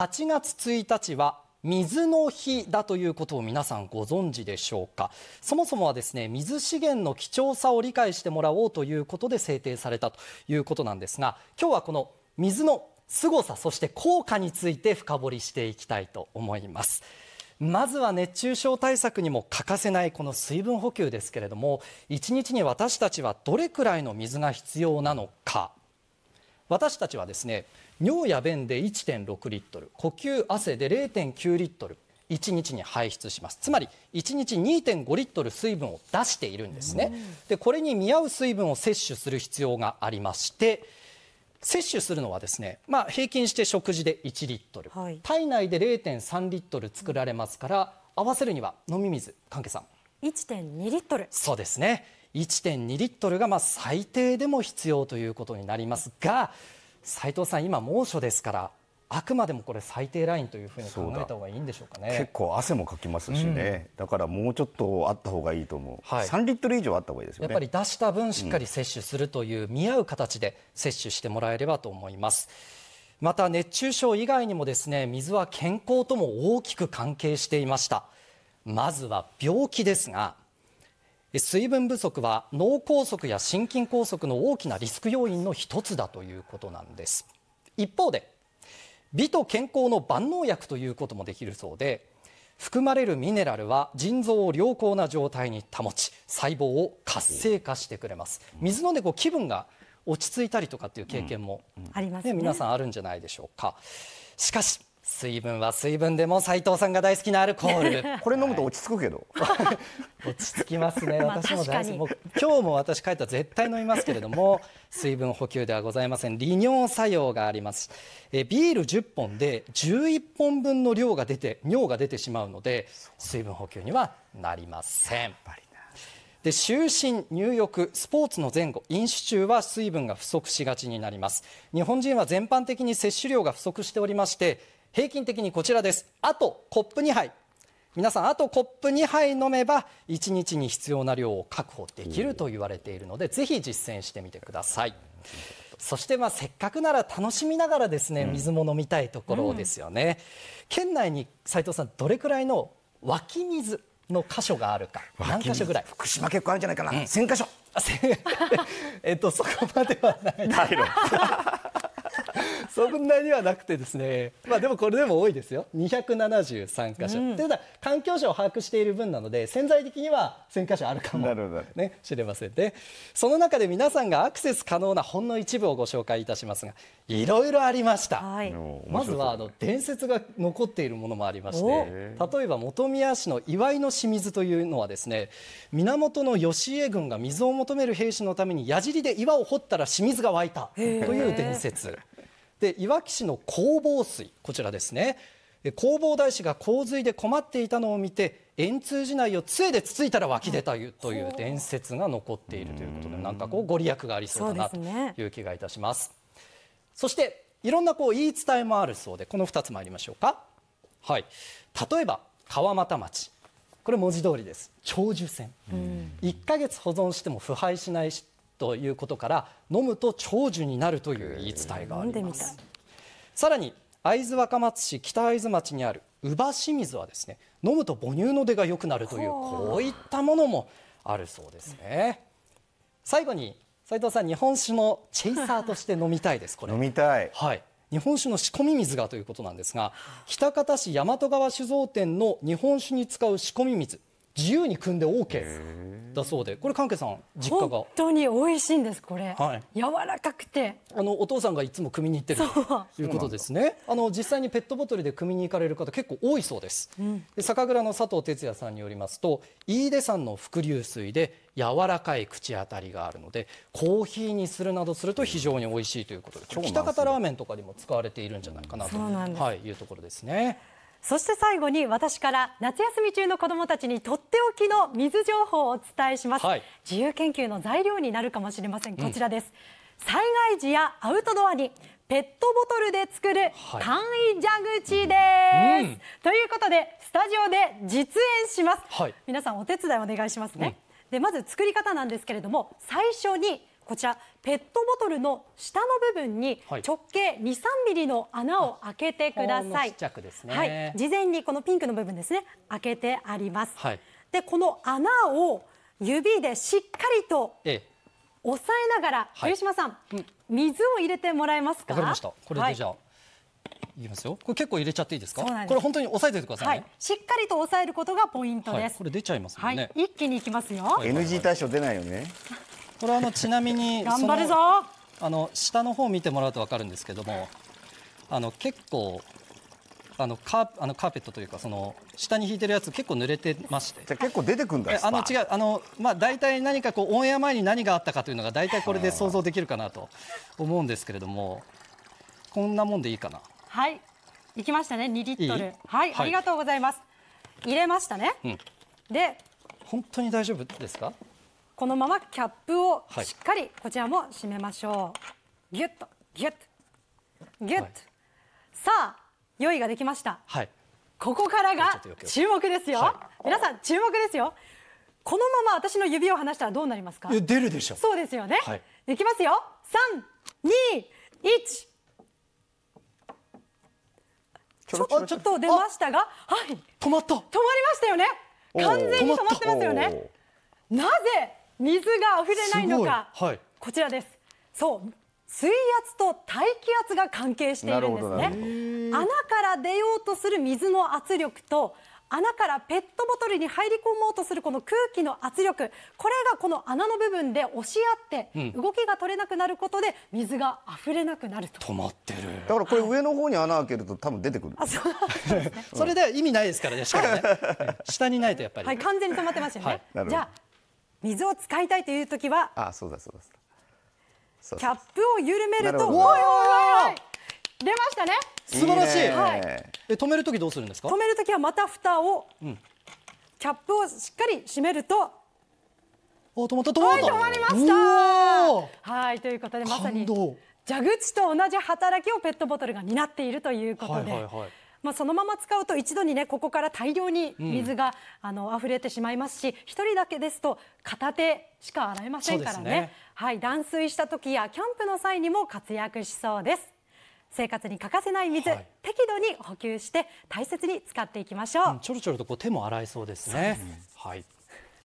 8月1日は水の日だということを皆さんご存知でしょうかそもそもはですね水資源の貴重さを理解してもらおうということで制定されたということなんですが今日はこの水の凄さそして効果について深掘りしていきたいと思いますまずは熱中症対策にも欠かせないこの水分補給ですけれども1日に私たちはどれくらいの水が必要なのか私たちはですね尿や便で1.6リットル呼吸汗で0.9リットル1日に排出しますつまり1日2.5リットル水分を出しているんですねでこれに見合う水分を摂取する必要がありまして摂取するのはですね、まあ、平均して食事で1リットル、はい、体内で0.3リットル作られますから合わせるには飲み水関係さん1.2リットルそうですね1.2リットルがまあ最低でも必要ということになりますが斉藤さん、今、猛暑ですから、あくまでもこれ、最低ラインというふうに考えた方がいいんでしょうかね結構汗もかきますしね、うん、だからもうちょっとあった方がいいと思う、はい、3リットル以上あった方がいいですよ、ね、やっぱり出した分、しっかり摂取するという、うん、見合う形で摂取してもらえればと思います。また熱中症以外にもですね水は健康とも大きく関係していましたまずは病気ですが水分不足は脳梗塞や心筋梗塞の大きなリスク要因の一つだということなんです一方で美と健康の万能薬ということもできるそうで含まれるミネラルは腎臓を良好な状態に保ち細胞を活性化してくれます水飲んでこう気分が落ち着いたりとかっていう経験も、ね、皆さんあるんじゃないでしょうかしかし水分は水分でも斉藤さんが大好きなアルコール これ飲むと落ち着くけど 落ち着きますね 私も大好きもう今日も私帰ったら絶対飲みますけれども水分補給ではございません利尿作用がありますえビール10本で11本分の量が出て尿が出てしまうので水分補給にはなりませんで就寝、入浴、スポーツの前後、飲酒中は水分が不足しがちになります。日本人は全般的に摂取量が不足しておりまして、平均的にこちらですあとコップ2杯皆さんあとコップ2杯飲めば1日に必要な量を確保できると言われているのでぜひ実践してみてください。そしてまあせっかくなら楽しみながらですね水も飲みたいところですよね、うん、県内に斉藤さんどれくらいの湧き水の箇所があるか何箇所ぐらい福島結構あるんじゃないかな、うん、1000箇所 えっとそこまではないそんなにはなくてですね、まあ、でもこれでも多いですよ273箇所、うん、というのは環境省を把握している分なので潜在的には1000箇所あるかもし、れませんねその中で皆さんがアクセス可能なほんの一部をご紹介いたしますがいろいろありました、はい、まずはあの伝説が残っているものもありまして例えば本宮市の岩井の清水というのはですね源義家軍が水を求める兵士のために矢尻で岩を掘ったら清水が湧いたという伝説でいわき市の弘法水こちらですね弘法大師が洪水で困っていたのを見て円通寺内を杖でつついたら湧き出たという伝説が残っているということでなんかこうご利益がありそうだなという気がいたします。そしていろんなこう言い伝えもあるそうでこの2つ参りましょうか。はい、例えば川俣町これ文字通りです長寿線、うん、1ヶ月保存しても腐敗しないしということから飲むと長寿になるという言い伝えがありますさらに会津若松市北会津町にある乳母清水はですね飲むと母乳の出が良くなるというこういったものもあるそうですね最後に斉藤さん日本酒のチェイサーとして飲みたいですこれ飲みたいはい日本酒の仕込み水がということなんですが喜多方市大和川酒造店の日本酒に使う仕込み水自由に組んで OK だそうでこれ関係さん実家が本当に美味しいんですこれ、はい、柔らかくてあのお父さんがいつも組みに行ってるということですねあの実際にペットボトルで組みに行かれる方結構多いそうです、うん、で酒蔵の佐藤哲也さんによりますと飯出山の伏流水で柔らかい口当たりがあるのでコーヒーにするなどすると非常に美味しいということで喜多方ラーメンとかにも使われているんじゃないかなと、はい、いうところですね。そして最後に私から夏休み中の子どもたちにとっておきの水情報をお伝えします、はい、自由研究の材料になるかもしれませんこちらです、うん、災害時やアウトドアにペットボトルで作る簡易蛇口です、はいうん、ということでスタジオで実演します、はい、皆さんお手伝いお願いしますね、うん、でまず作り方なんですけれども最初にこちらペットボトルの下の部分に直径2、3ミリの穴を開けてください。ね、はい、事前にこのピンクの部分ですね、開けてあります。はい、で、この穴を指でしっかりと押さえながら、はい、島さん、水を入れてもらえますか。わかりました。これでじゃあ、はいいきますよ。これ結構入れちゃっていいですか。これ本当に押さえててください、ねはい、しっかりと押さえることがポイントです。はい、これ出ちゃいます、ね、はい、一気にいきますよ。NG 対象出ないよね。これはあのちなみに頑張るぞあの下の方を見てもらうと分かるんですけどもあの結構あのカーあのカーペットというかその下に引いてるやつ結構濡れてましてじゃ結構出てくんだあの違うあのまあ大体何かこうオンエア前に何があったかというのが大体これで想像できるかなと思うんですけれどもこんなもんでいいかなはい行きましたね2リットルはい、はい、ありがとうございます入れましたね、うん、で本当に大丈夫ですかこのままキャップをしっかりこちらも締めましょう。ギュッとギュッとギュッと、はい、さあ用意ができました。はい、ここからが注目ですよ。はい、皆さん注目ですよ。このまま私の指を離したらどうなりますか。出るでしょ。うそうですよね。はい、できますよ。三、二、一。ちょっと出ましたが、はい。止まった。止まりましたよね。完全に止まってますよね。なぜ水が溢れないのか、はい、こちらですそう水圧と大気圧が関係しているんですね穴から出ようとする水の圧力と穴からペットボトルに入り込もうとするこの空気の圧力これがこの穴の部分で押し合って動きが取れなくなることで水が溢れなくなると、止まってるだからこれ上の方に穴開けると多分出てくるあそうでね、それでは意味ないですからねしかもね 下にないとやっぱり、はい、完全に止まってますよね、はい、じゃあ水を使いたいという時はあそうだそうだキャップを緩めるとおいおいおいおい出ましたね素晴らしいはい、え止める時どうするんですか止める時はまた蓋を、うん、キャップをしっかり閉めるとお止まった止まった、はい、止まりましたはいということでまさに蛇口と同じ働きをペットボトルが担っているということで、はいはいはいまあ、そのまま使うと一度にねここから大量に水が、うん、あの溢れてしまいますし1人だけですと片手しか洗えませんからね、ね、はい断水した時やキャンプの際にも活躍しそうです生活に欠かせない水、はい、適度に補給して大切に使っていきましょう、うん、ちょろちょろとこう手も洗えそうですね、うん、はい